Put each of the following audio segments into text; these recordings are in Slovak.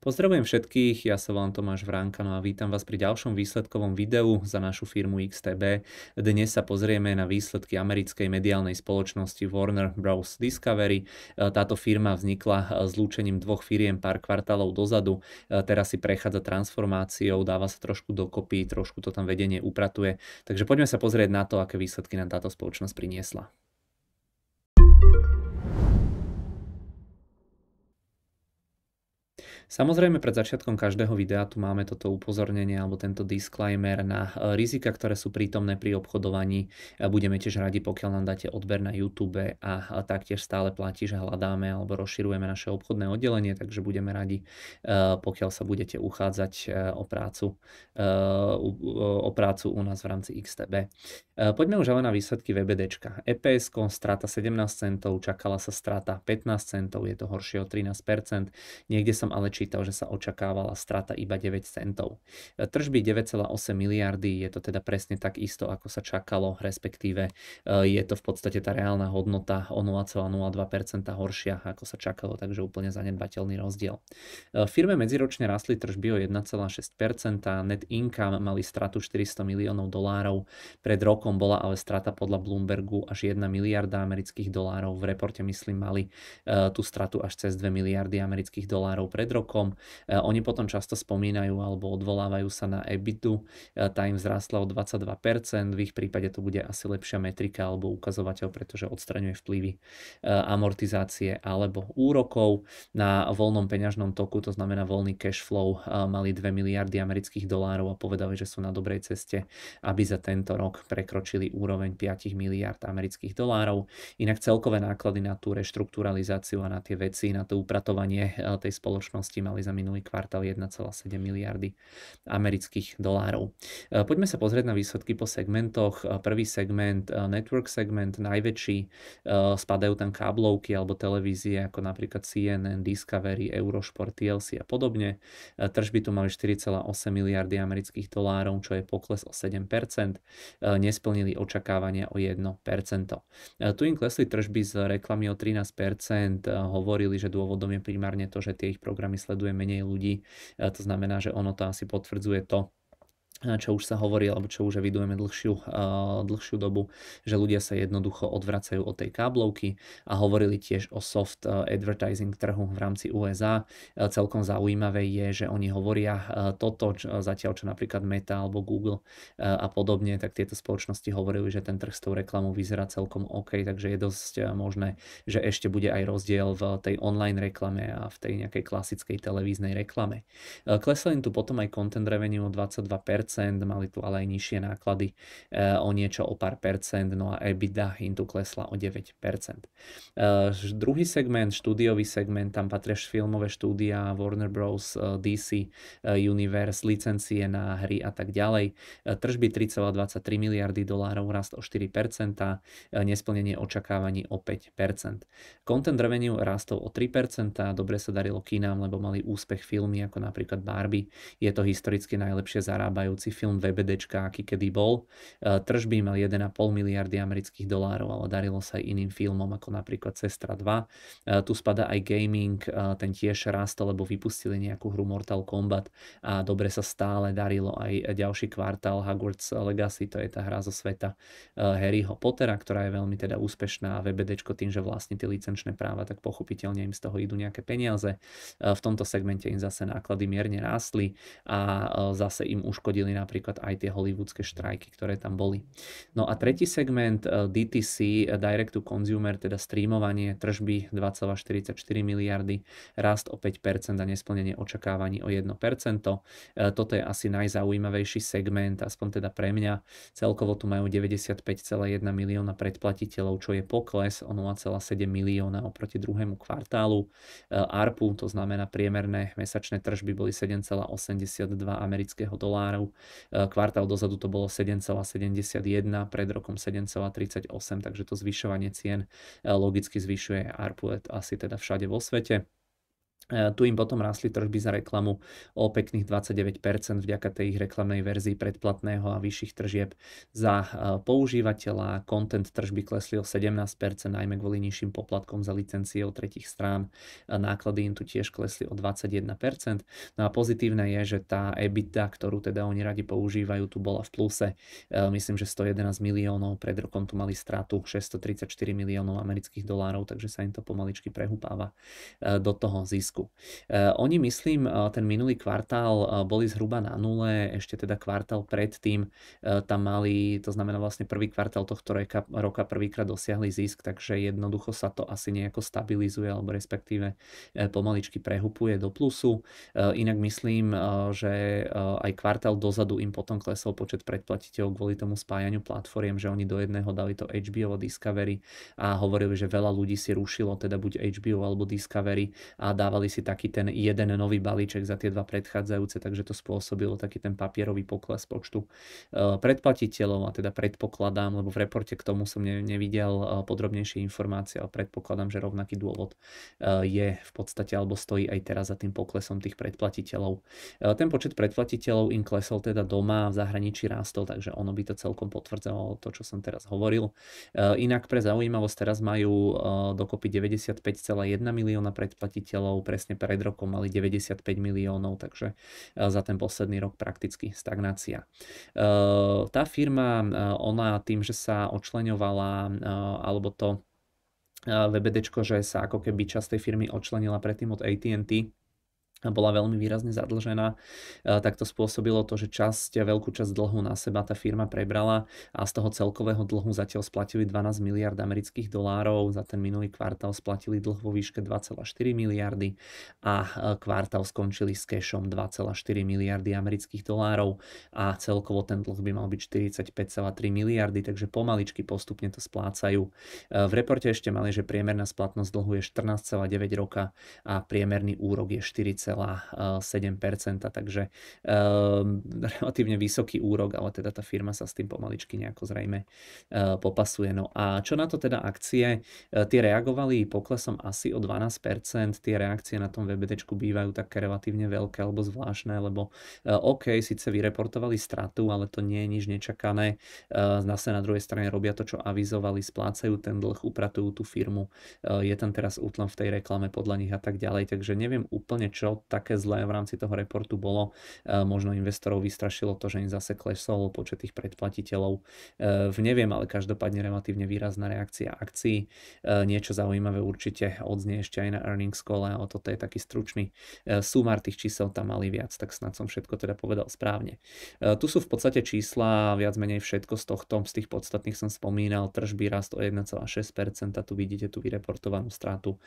Pozdravujem všetkých, ja sa volám Tomáš Vránka no a vítam vás pri ďalšom výsledkovom videu za našu firmu XTB. Dnes sa pozrieme na výsledky americkej mediálnej spoločnosti Warner Bros. Discovery. E, táto firma vznikla zlúčením e, dvoch firiem pár kvartálov dozadu. E, teraz si prechádza transformáciou, dáva sa trošku dokopy, trošku to tam vedenie upratuje. Takže poďme sa pozrieť na to, aké výsledky nám táto spoločnosť priniesla. Samozrejme, pred začiatkom každého videa tu máme toto upozornenie alebo tento disclaimer na eh, rizika, ktoré sú prítomné pri obchodovaní. Eh, budeme tiež radi, pokiaľ nám dáte odber na YouTube a taktiež stále platí, že hľadáme alebo rozširujeme naše obchodné oddelenie, takže budeme radi, eh, pokiaľ sa budete uchádzať o prácu, o prácu u nás v rámci XTB. Poďme už ale na výsledky VBD EPS strata 17 centov, čakala sa strata 15 centov, je to horšie o 13%. Niekde som ale prečítal, že sa očakávala strata iba 9 centov. E, tržby 9,8 miliardy je to teda presne tak isto, ako sa čakalo, respektíve e, je to v podstate tá reálna hodnota o 0,02% horšia, ako sa čakalo, takže úplne zanedbateľný rozdiel. E, firme medziročne rastli tržby o 1,6%, net income mali stratu 400 miliónov dolárov, pred rokom bola ale strata podľa Bloombergu až 1 miliarda amerických dolárov, v reporte myslím mali tú stratu až cez 2 miliardy amerických dolárov pred rokom, rokom. E, oni potom často spomínajú alebo odvolávajú sa na EBITu, e, tá im vzrástla o 22%, v ich prípade to bude asi lepšia metrika alebo ukazovateľ, pretože odstraňuje vplyvy e, amortizácie alebo úrokov. Na voľnom peňažnom toku, to znamená voľný cash flow, mali 2 miliardy amerických dolárov a povedali, že sú na dobrej ceste, aby za tento rok prekročili úroveň 5 miliard amerických dolárov. Inak celkové náklady na tú reštrukturalizáciu a na tie veci, na to upratovanie tej spoločnosti ziskovosti mali za minulý kvartál 1,7 miliardy amerických dolárov. E, poďme sa pozrieť na výsledky po segmentoch. E, prvý segment, e, network segment, najväčší, spadajú tam káblovky alebo televízie ako napríklad CNN, Discovery, Eurosport, TLC a podobne. Tržby tu mali 4,8 miliardy amerických dolárov, čo je pokles o 7%. Nesplnili očakávania o 1%. Tu im klesli tržby z reklamy o 13%, hovorili, že dôvodom je primárne to, že tie ich programy sleduje menej ľudí. E, to znamená, že ono to asi potvrdzuje to, čo už sa hovorí, alebo čo už evidujeme dlhšiu, dlhšiu dobu, že ľudia sa jednoducho odvracajú od tej káblovky a hovorili tiež o soft advertising trhu v rámci USA. Celkom zaujímavé je, že oni hovoria toto, čo, zatiaľ čo napríklad Meta alebo Google a podobne, tak tieto spoločnosti hovorili, že ten trh s tou reklamou vyzerá celkom OK, takže je dosť možné, že ešte bude aj rozdiel v tej online reklame a v tej nejakej klasickej televíznej reklame. Uh, im tu potom aj content revenue o 22%, percent, mali tu ale aj nižšie náklady eh, o niečo o pár percent, no a EBITDA im tu klesla o 9 percent. Eh, druhý segment, štúdiový segment, tam patria filmové štúdia Warner Bros, eh, DC, Universe, licencie na hry a tak ďalej. Tržby 3,23 miliardy dolárov, rast o 4 nesplnenie očakávaní o 5 Content revenue rastol o 3 dobre sa darilo kinám, lebo mali úspech filmy ako napríklad Barbie. Je to historicky najlepšie zarábajúce najpredávajúci film VBD, aký kedy bol. E, tržby mal 1,5 miliardy amerických dolárov, ale darilo sa aj iným filmom, ako napríklad Cestra 2. E, tu spada aj gaming, e, ten tiež rástol, lebo vypustili nejakú hru Mortal Kombat a dobre sa stále darilo aj ďalší kvartál Hogwarts Legacy, to je tá hra zo sveta Harryho Pottera, ktorá je veľmi teda úspešná a VBD tým, že vlastní tie licenčné práva, tak pochopiteľne im z toho idú nejaké peniaze. V tomto segmente im zase náklady mierne rástli a zase im uškodili ovplyvnili napríklad aj tie hollywoodske štrajky, ktoré tam boli. No a tretí segment eh, DTC, eh, Direct to Consumer, teda streamovanie, tržby 2,44 miliardy, rast o 5% a nesplnenie očakávaní o 1%. Eh, toto je asi najzaujímavejší segment, aspoň teda pre mňa. Celkovo tu majú 95,1 milióna predplatiteľov, čo je pokles o 0,7 milióna oproti druhému kvartálu. ARPU, to znamená priemerné mesačné tržby, boli 7,82 amerického dolárov, Eh, kvartál dozadu to bolo 7,71, pred rokom 7,38, takže to zvyšovanie cien eh, logicky zvyšuje ARPU eh, asi teda všade vo svete. E, tu im potom rásli tržby za reklamu o pekných 29% vďaka tej ich reklamnej verzii predplatného a vyšších tržieb za e, používateľa. Content tržby klesli o 17%, najmä kvôli nižším poplatkom za licencie od tretich strán. E, náklady im tu tiež klesli o 21%. No a pozitívne je, že tá EBITDA, ktorú teda oni radi používajú, tu bola v pluse. Myslím, že 111 miliónov, pred rokom tu mali stratu 634 miliónov amerických dolárov, takže sa im to pomaličky prehúpáva do toho zisku Slovensku. Eh, oni, myslím, eh, ten minulý kvartál eh, boli zhruba na nule, ešte teda kvartál predtým tam mali, to znamená vlastne prvý kvartál tohto reka, roka prvýkrát dosiahli zisk, takže jednoducho sa to asi nejako stabilizuje, alebo respektíve pomaličky prehupuje do plusu. Inak myslím, že aj kvartál dozadu im potom klesol počet predplatiteľov kvôli tomu spájaniu platformiem, že oni do jedného dali to HBO Discovery a hovorili, že veľa ľudí si rušilo teda buď HBO alebo Discovery a dávali si taký ten jeden nový balíček za tie dva predchádzajúce, takže to spôsobilo taký ten papierový pokles počtu e, predplatiteľov a teda predpokladám, lebo v reporte k tomu som nevidel e, podrobnejšie informácie, ale predpokladám, že rovnaký dôvod e, je v podstate alebo stojí aj teraz za tým poklesom tých predplatiteľov. Ten počet predplatiteľov im klesol teda doma, v zahraničí rástol, takže ono by to celkom potvrdzovalo to, čo som teraz hovoril. Inak pre zaujímavosť teraz majú dokopy 95,1 milióna predplatiteľov, pre presne pred rokom mali 95 miliónov, takže eh, za ten posledný rok prakticky stagnácia. Eh, tá firma, eh, ona tým, že sa očleňovala, alebo to VBD, že sa ako keby časť tej firmy očlenila predtým od AT&T, bola veľmi výrazne zadlžená, e, tak to spôsobilo to, že časť, veľkú časť dlhu na seba tá firma prebrala a z toho celkového dlhu zatiaľ splatili 12 miliard amerických dolárov, za ten minulý kvartál splatili dlh vo výške 2,4 miliardy a e, kvartál skončili s cashom 2,4 miliardy amerických dolárov a celkovo ten dlh by mal byť 45,3 miliardy, takže pomaličky postupne to splácajú. E, v reporte ešte mali, že priemerná splatnosť dlhu je 14,9 roka a priemerný úrok je 40 takže ehm, relatívne vysoký úrok, ale teda tá firma sa s tým pomaličky nejako zrejme eh, popasuje. No a čo na to teda akcie? Eh, tie reagovali poklesom asi o 12%, tie reakcie na tom VBD bývajú také relatívne veľké alebo zvláštne, lebo eh, OK, síce vyreportovali stratu, ale to nie je nič nečakané. Zase na druhej strane robia to, čo avizovali, splácajú ten dlh, upratujú tú firmu, je tam teraz útlom v tej reklame podľa nich a tak ďalej, takže neviem úplne, čo také zlé v rámci toho reportu bolo. E, možno investorov vystrašilo to, že im zase klesol počet tých predplatiteľov. E, v neviem, ale každopádne relatívne výrazná reakcia akcií. E, niečo zaujímavé určite odznie ešte aj na earnings call, ale toto je taký stručný sumár tých čísel tam mali viac, tak snad som všetko teda povedal správne. Tu sú v podstate čísla, viac menej všetko z tohto, z tých podstatných som spomínal, tržby rast o 1,6%, tu vidíte tú vyreportovanú stratu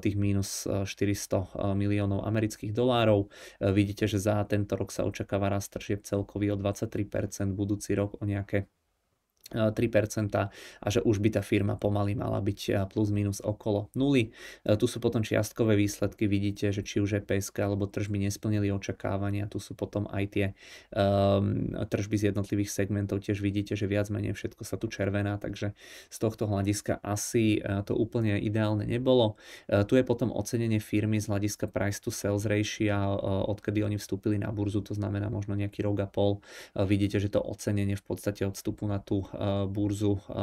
tých minus 400 miliónov amerických dolárov. E, vidíte, že za tento rok sa očakáva rast tržieb celkový o 23%, budúci rok o nejaké 3% a že už by tá firma pomaly mala byť eh, plus minus okolo nuly. Eh, tu sú potom čiastkové výsledky, vidíte, že či už PSK alebo tržby nesplnili očakávania, tu sú potom aj tie um, tržby z jednotlivých segmentov, tiež vidíte, že viac menej všetko sa tu červená, takže z tohto hľadiska asi eh, to úplne ideálne nebolo. Tu je potom ocenenie firmy z hľadiska price to sales ratio, odkedy oni vstúpili na burzu, to znamená možno nejaký rok a pol. Vidíte, že to ocenenie v podstate odstupu na tú Eh, burzu, eh,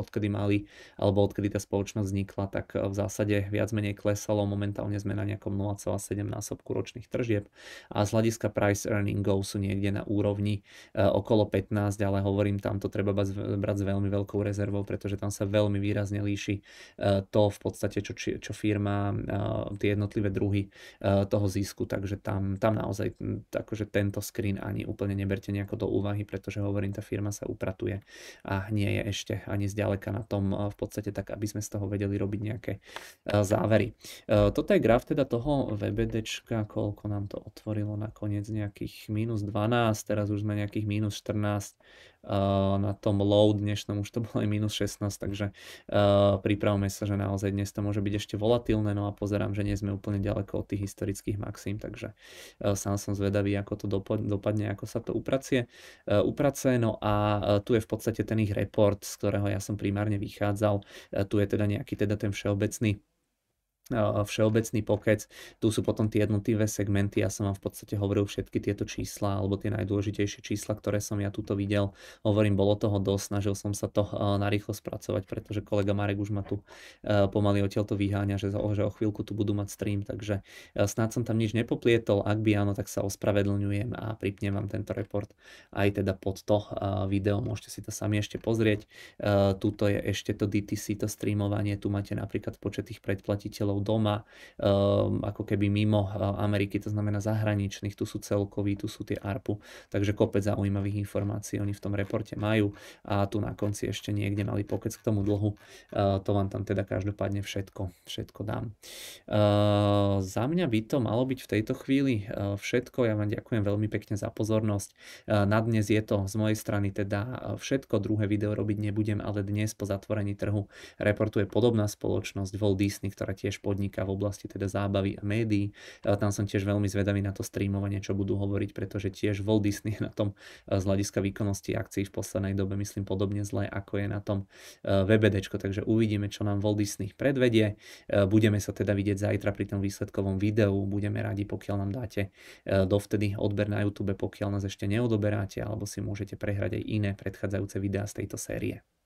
odkedy mali, alebo odkedy tá spoločnosť vznikla, tak eh, v zásade viac menej klesalo, momentálne sme na nejakom 0,7 násobku ročných tržieb a z hľadiska price earningov sú niekde na úrovni okolo 15, ale hovorím, tam to treba brať s veľmi veľkou rezervou, pretože tam sa veľmi výrazne líši to v podstate, čo, čo firma, tie jednotlivé druhy toho zisku, takže tam, tam naozaj hm, akože tento screen ani úplne neberte nejako do úvahy, pretože hovorím, tá firma sa upratuje a nie je ešte ani zďaleka na tom eh, v podstate tak, aby sme z toho vedeli robiť nejaké eh, závery. Eh, toto je graf teda toho VBDčka, koľko nám to otvorilo nakoniec nejakých minus 12, teraz už sme nejakých minus 14 Eh, na tom low dnešnom už to bolo aj minus 16, takže eh, pripravme sa, že naozaj dnes to môže byť ešte volatilné, no a pozerám, že nie sme úplne ďaleko od tých historických maxim, takže eh, sám som zvedavý, ako to dopadne, ako sa to upracie, upracie no a tu je v podstate ten ich report, z ktorého ja som primárne vychádzal, tu je teda nejaký teda ten všeobecný Eh, všeobecný pokec. Tu sú potom tie jednotlivé segmenty. Ja som vám v podstate hovoril všetky tieto čísla alebo tie najdôležitejšie čísla, ktoré som ja tuto videl. Hovorím, bolo toho dosť, snažil som sa to eh, narýchlo spracovať, pretože kolega Marek už ma tu eh, pomaly odtiaľ to vyháňa, že, že o chvíľku tu budú mať stream, takže snáď som tam nič nepoplietol. Ak by áno, tak sa ospravedlňujem a pripnem vám tento report aj teda pod to video. Môžete si to sami ešte pozrieť. Tuto je ešte to DTC, to streamovanie. Tu máte napríklad počet tých predplatiteľov doma, ehm, ako keby mimo eh, Ameriky, to znamená zahraničných, tu sú celkoví, tu sú tie ARPU, takže kopec zaujímavých informácií oni v tom reporte majú a tu na konci ešte niekde mali pokec k tomu dlhu, eh, to vám tam teda každopádne všetko, všetko dám. Eh, za mňa by to malo byť v tejto chvíli všetko, ja vám ďakujem veľmi pekne za pozornosť. Na dnes je to z mojej strany teda všetko, druhé video robiť nebudem, ale dnes po zatvorení trhu reportuje podobná spoločnosť Walt Disney, ktorá tiež podniká v oblasti teda zábavy a médií. Tam som tiež veľmi zvedavý na to streamovanie, čo budú hovoriť, pretože tiež Walt Disney je na tom e, z hľadiska výkonnosti akcií v poslednej dobe myslím podobne zle, ako je na tom VBD. E, Takže uvidíme, čo nám Walt Disney predvedie. E, budeme sa teda vidieť zajtra pri tom výsledkovom videu. Budeme radi, pokiaľ nám dáte dovtedy odber na YouTube, pokiaľ nás ešte neodoberáte, alebo si môžete prehrať aj iné predchádzajúce videá z tejto série.